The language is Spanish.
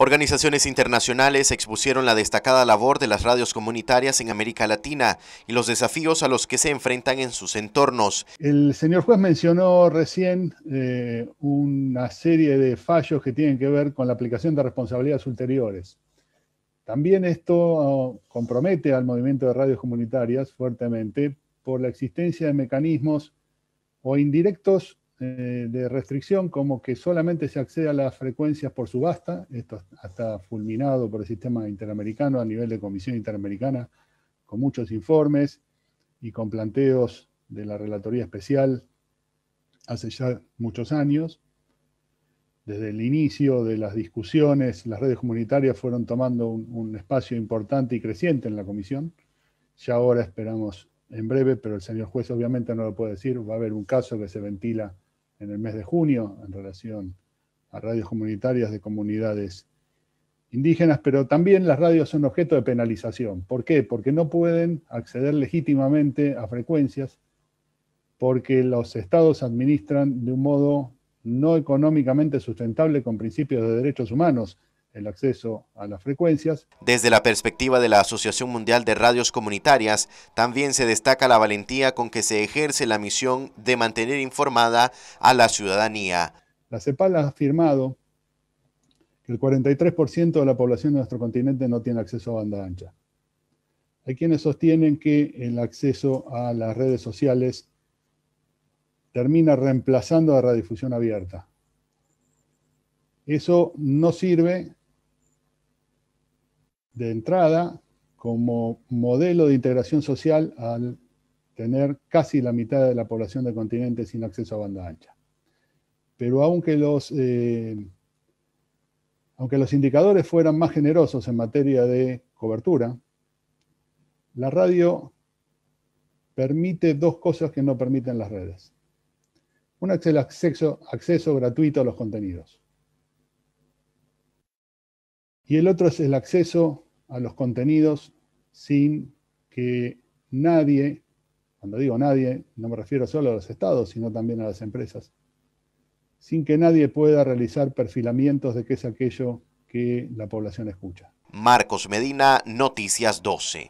Organizaciones internacionales expusieron la destacada labor de las radios comunitarias en América Latina y los desafíos a los que se enfrentan en sus entornos. El señor juez mencionó recién eh, una serie de fallos que tienen que ver con la aplicación de responsabilidades ulteriores. También esto oh, compromete al movimiento de radios comunitarias fuertemente por la existencia de mecanismos o indirectos eh, de restricción como que solamente se accede a las frecuencias por subasta, esto está fulminado por el sistema interamericano a nivel de Comisión Interamericana, con muchos informes y con planteos de la Relatoría Especial hace ya muchos años. Desde el inicio de las discusiones, las redes comunitarias fueron tomando un espacio importante y creciente en la comisión. Ya ahora esperamos en breve, pero el señor juez obviamente no lo puede decir, va a haber un caso que se ventila en el mes de junio en relación a radios comunitarias de comunidades indígenas, pero también las radios son objeto de penalización. ¿Por qué? Porque no pueden acceder legítimamente a frecuencias, porque los estados administran de un modo no económicamente sustentable con principios de derechos humanos el acceso a las frecuencias. Desde la perspectiva de la Asociación Mundial de Radios Comunitarias, también se destaca la valentía con que se ejerce la misión de mantener informada a la ciudadanía. La CEPAL ha afirmado que el 43% de la población de nuestro continente no tiene acceso a banda ancha. Hay quienes sostienen que el acceso a las redes sociales termina reemplazando a la radiodifusión abierta. Eso no sirve de entrada como modelo de integración social al tener casi la mitad de la población del continente sin acceso a banda ancha. Pero aunque los, eh, aunque los indicadores fueran más generosos en materia de cobertura, la radio permite dos cosas que no permiten las redes. Una es el acceso, acceso, gratuito a los contenidos. Y el otro es el acceso a los contenidos sin que nadie, cuando digo nadie, no me refiero solo a los estados, sino también a las empresas, sin que nadie pueda realizar perfilamientos de qué es aquello que la población escucha. Marcos Medina, Noticias 12.